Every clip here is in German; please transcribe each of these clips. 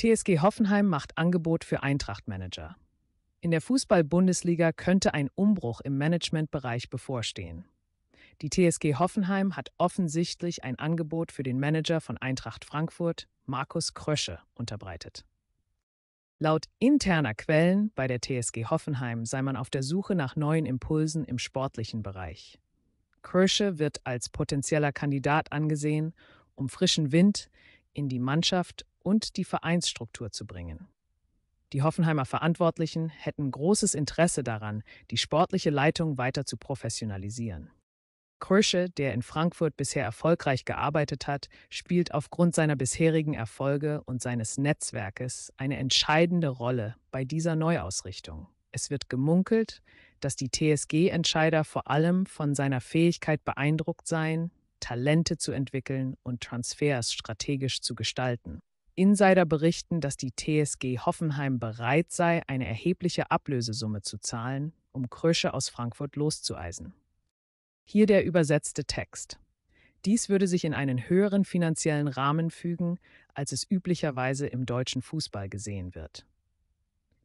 TSG Hoffenheim macht Angebot für Eintracht-Manager. In der Fußball-Bundesliga könnte ein Umbruch im Managementbereich bevorstehen. Die TSG Hoffenheim hat offensichtlich ein Angebot für den Manager von Eintracht Frankfurt, Markus Krösche, unterbreitet. Laut interner Quellen bei der TSG Hoffenheim sei man auf der Suche nach neuen Impulsen im sportlichen Bereich. Krösche wird als potenzieller Kandidat angesehen, um frischen Wind in die Mannschaft und die Vereinsstruktur zu bringen. Die Hoffenheimer Verantwortlichen hätten großes Interesse daran, die sportliche Leitung weiter zu professionalisieren. Krösche, der in Frankfurt bisher erfolgreich gearbeitet hat, spielt aufgrund seiner bisherigen Erfolge und seines Netzwerkes eine entscheidende Rolle bei dieser Neuausrichtung. Es wird gemunkelt, dass die TSG-Entscheider vor allem von seiner Fähigkeit beeindruckt seien, Talente zu entwickeln und Transfers strategisch zu gestalten. Insider berichten, dass die TSG Hoffenheim bereit sei, eine erhebliche Ablösesumme zu zahlen, um Krösche aus Frankfurt loszueisen. Hier der übersetzte Text. Dies würde sich in einen höheren finanziellen Rahmen fügen, als es üblicherweise im deutschen Fußball gesehen wird.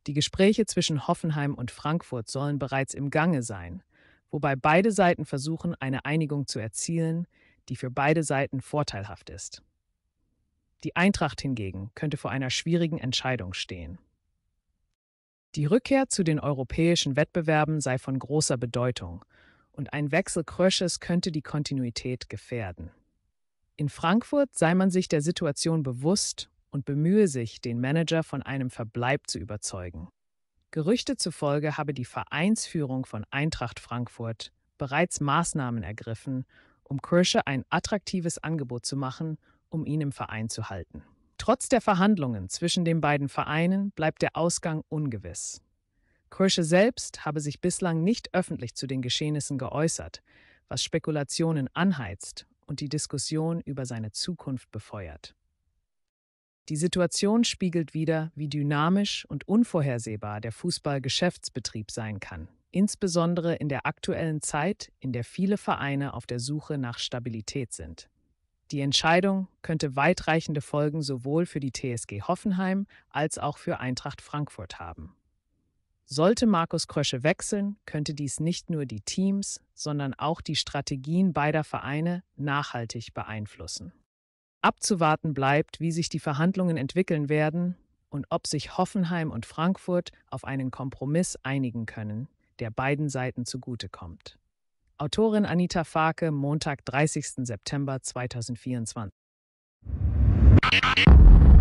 Die Gespräche zwischen Hoffenheim und Frankfurt sollen bereits im Gange sein, wobei beide Seiten versuchen, eine Einigung zu erzielen, die für beide Seiten vorteilhaft ist. Die Eintracht hingegen könnte vor einer schwierigen Entscheidung stehen. Die Rückkehr zu den europäischen Wettbewerben sei von großer Bedeutung und ein Wechsel Krösches könnte die Kontinuität gefährden. In Frankfurt sei man sich der Situation bewusst und bemühe sich, den Manager von einem Verbleib zu überzeugen. Gerüchte zufolge habe die Vereinsführung von Eintracht Frankfurt bereits Maßnahmen ergriffen, um Kirsche ein attraktives Angebot zu machen um ihn im Verein zu halten. Trotz der Verhandlungen zwischen den beiden Vereinen bleibt der Ausgang ungewiss. Krösche selbst habe sich bislang nicht öffentlich zu den Geschehnissen geäußert, was Spekulationen anheizt und die Diskussion über seine Zukunft befeuert. Die Situation spiegelt wieder, wie dynamisch und unvorhersehbar der Fußballgeschäftsbetrieb sein kann, insbesondere in der aktuellen Zeit, in der viele Vereine auf der Suche nach Stabilität sind. Die Entscheidung könnte weitreichende Folgen sowohl für die TSG Hoffenheim als auch für Eintracht Frankfurt haben. Sollte Markus Krösche wechseln, könnte dies nicht nur die Teams, sondern auch die Strategien beider Vereine nachhaltig beeinflussen. Abzuwarten bleibt, wie sich die Verhandlungen entwickeln werden und ob sich Hoffenheim und Frankfurt auf einen Kompromiss einigen können, der beiden Seiten zugutekommt. Autorin Anita Farke, Montag, 30. September 2024.